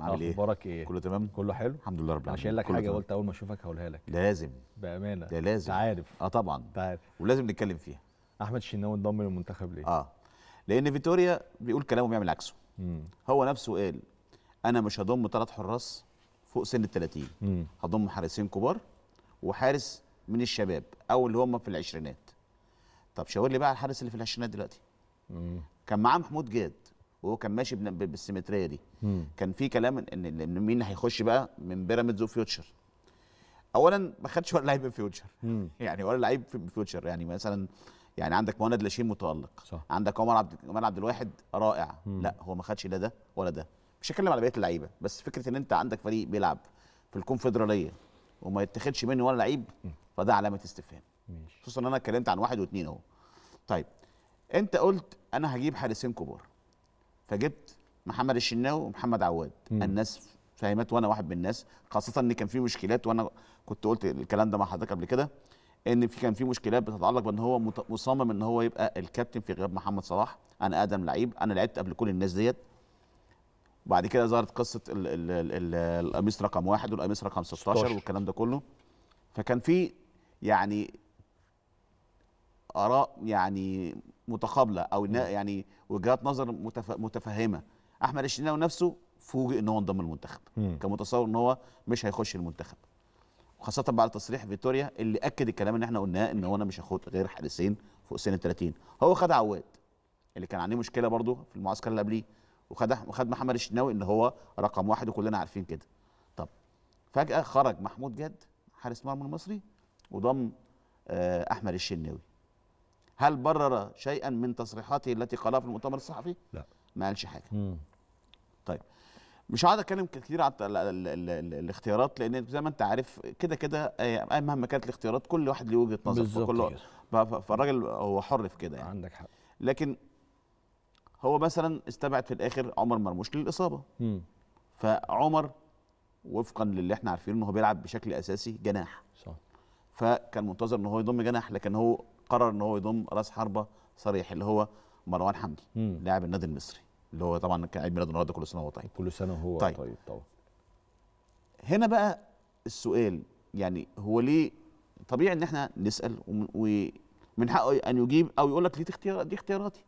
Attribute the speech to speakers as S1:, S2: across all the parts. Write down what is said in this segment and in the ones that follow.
S1: عامل ايه
S2: اخبارك ايه كله تمام كله حلو الحمد لله رب العالمين عشان لك حاجه قلت اول ما اشوفك هقولها لك لازم بامانه ده لازم انت عارف اه طبعا عارف ولازم نتكلم فيها احمد الشناوي انضم للمنتخب ليه اه لان فيتوريا بيقول كلامه بيعمل عكسه مم. هو نفسه قال انا مش هضم ثلاث حراس فوق سن ال 30 هضم حارسين كبار وحارس من الشباب او اللي هم في العشرينات طب شاور لي بقى على الحارس اللي في العشرينات دلوقتي مم. كان معاه محمود جاد وهو كان ماشي بالسيمتريه دي مم. كان في كلام ان مين هيخش بقى من بيراميدز وفيوتشر اولا ما خدش ولا لعيب من فيوتشر يعني ولا لعيب في فيوتشر يعني مثلا يعني عندك مهند لاشين متالق صح. عندك عمر عبد عمر عبد الواحد رائع مم. لا هو ما خدش لا ده ولا ده مش هتكلم على بقيه اللعيبه بس فكره ان انت عندك فريق بيلعب في الكونفدراليه وما يتخدش منه ولا لعيب فده علامه استفهام خصوصا ان انا اتكلمت عن واحد واثنين اهو طيب انت قلت انا هجيب حارسين كبار فجبت محمد الشناوي ومحمد عواد مم. الناس فهمت وانا واحد من الناس خاصه ان كان في مشكلات وانا كنت قلت الكلام ده مع حضرتك قبل كده ان في كان في مشكلات بتتعلق بان هو مصمم ان هو يبقى الكابتن في غياب محمد صلاح انا ادم لعيب انا لعبت قبل كل الناس ديت بعد كده ظهرت قصه القميص رقم واحد والقميص رقم 16 والكلام ده كله فكان في يعني اراء يعني متقابله او يعني وجهات نظر متفهمه احمد الشناوي نفسه فوجئ ان هو انضم المنتخب كان متصور ان هو مش هيخش المنتخب وخاصه بعد تصريح فيتوريا اللي اكد الكلام اللي احنا قلناه ان هو انا مش هاخد غير حارسين فوق سن ال 30 هو خد عواد اللي كان عليه مشكله برضه في المعسكر اللي قبليه وخد وخد محمد الشناوي ان هو رقم واحد وكلنا عارفين كده طب فجاه خرج محمود جد حارس مرمى المصري وضم آه، احمد الشناوي هل برر شيئا من تصريحاته التي قالها في المؤتمر الصحفي؟ لا ما قالش حاجه. مم. طيب مش هقعد اتكلم كتير على الاختيارات لان زي ما انت عارف كده كده آه، يعني مهما كانت الاختيارات كل واحد ليه وجهه نظر كده فالراجل هو حر في كده يعني عندك حق لكن هو مثلا استبعد في الاخر عمر مرموش للاصابه مم. فعمر وفقا للي احنا عارفينه انه هو بيلعب بشكل اساسي جناح صح فكان منتظر ان هو يضم جناح لكن هو قرر ان هو يضم راس حربه صريح اللي هو مروان حمدي لاعب النادي المصري اللي هو طبعا كان عيد ميلاد النهارده كل سنه وهو طيب كل سنه وهو طيب. طيب طبعا هنا بقى السؤال يعني هو ليه طبيعي ان احنا نسال ومن حقه ان يجيب او يقول لك دي اختيارات دي اختياراتي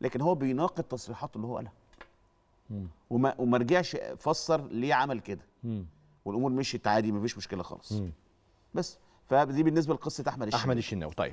S2: لكن هو بيناقض تصريحاته اللي هو قالها وما وما رجعش فسر ليه عمل كده والامور مشيت عادي مفيش مشكله خالص بس فدي بالنسبه لقصه احمد الشناوي احمد الشناوي طيب